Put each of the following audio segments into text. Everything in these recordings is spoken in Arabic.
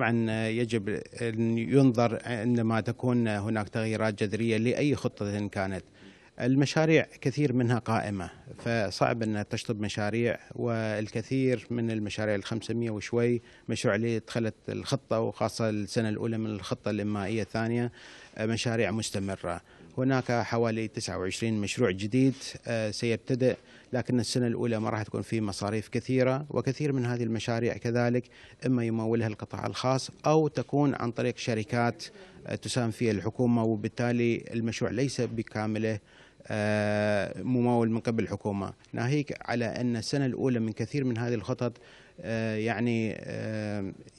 طبعا يجب أن ينظر عندما تكون هناك تغييرات جذرية لأي خطة كانت المشاريع كثير منها قائمة فصعب أن تشطب مشاريع والكثير من المشاريع ال 500 وشوي مشروع اللي دخلت الخطة وخاصة السنة الأولى من الخطة الإنمائية الثانية مشاريع مستمرة هناك حوالي 29 مشروع جديد آه، سيبتدئ لكن السنة الأولى ما راح تكون فيه مصاريف كثيرة وكثير من هذه المشاريع كذلك إما يمولها القطاع الخاص أو تكون عن طريق شركات آه، تساهم فيها الحكومة وبالتالي المشروع ليس بكامله آه، ممول من قبل الحكومة ناهيك على أن السنة الأولى من كثير من هذه الخطط يعني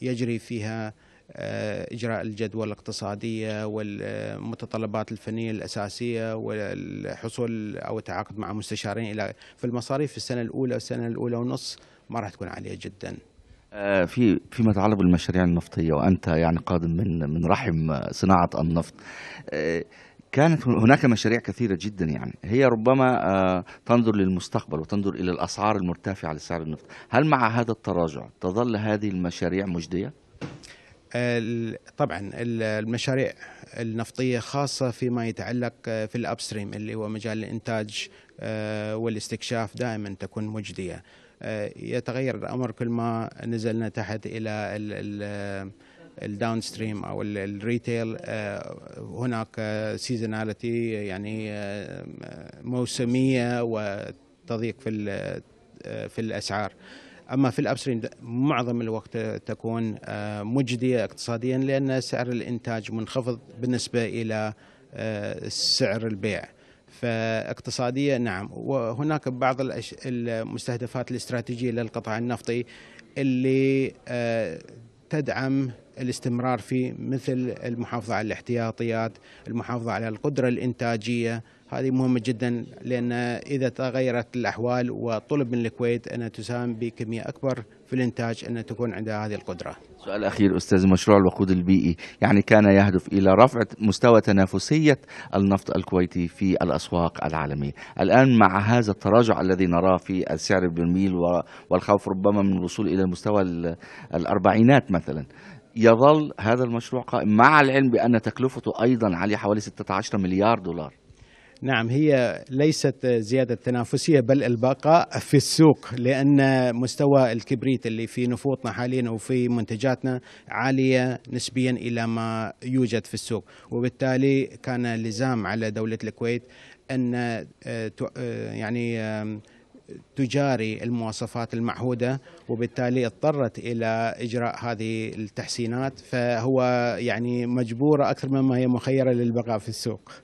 يجري فيها آه، إجراء الجدوى الاقتصادية والمتطلبات الفنية الأساسية والحصول أو التعاقد مع مستشارين إلى فالمصاريف في السنة الأولى والسنة الأولى ونص ما راح تكون عالية جدا آه، في فيما يتعلق بالمشاريع النفطية وأنت يعني قادم من من رحم صناعة النفط آه، كانت هناك مشاريع كثيرة جدا يعني هي ربما تنظر للمستقبل وتنظر إلى الأسعار المرتفعة لسعر النفط هل مع هذا التراجع تظل هذه المشاريع مجدية؟ طبعا المشاريع النفطيه خاصه فيما يتعلق آه، في الابستريم اللي هو مجال الانتاج آه، والاستكشاف دائما تكون مجديه آه، يتغير الامر كل ما نزلنا تحت الى الداون ستريم او الريتيل هناك سيزوناليتي يعني موسميه وتضيق في في الاسعار اما في الابسرين معظم الوقت تكون آه، مجديه اقتصاديا لان سعر الانتاج منخفض بالنسبه الى آه، سعر البيع فاقتصاديه نعم وهناك بعض المستهدفات الاستراتيجيه للقطاع النفطي اللي آه، تدعم الاستمرار فيه مثل المحافظة على الاحتياطيات المحافظة على القدرة الإنتاجية هذه مهمة جدا لأن إذا تغيرت الأحوال وطلب من الكويت أن تساهم بكمية أكبر في الإنتاج أن تكون عندها هذه القدرة سؤال أخير أستاذ مشروع الوقود البيئي يعني كان يهدف إلى رفع مستوى تنافسية النفط الكويتي في الأسواق العالمية الآن مع هذا التراجع الذي نراه في السعر البرميل والخوف ربما من الوصول إلى مستوى الأربعينات مثلا يظل هذا المشروع قائم مع العلم بأن تكلفته أيضا عليه حوالي 16 مليار دولار نعم هي ليست زيادة تنافسية بل البقاء في السوق لأن مستوى الكبريت اللي في نفوطنا حاليا وفي منتجاتنا عالية نسبيا إلى ما يوجد في السوق وبالتالي كان لزام على دولة الكويت أن يعني تجاري المواصفات المعهوده وبالتالي اضطرت الى اجراء هذه التحسينات فهو يعني مجبوره اكثر مما هي مخيره للبقاء في السوق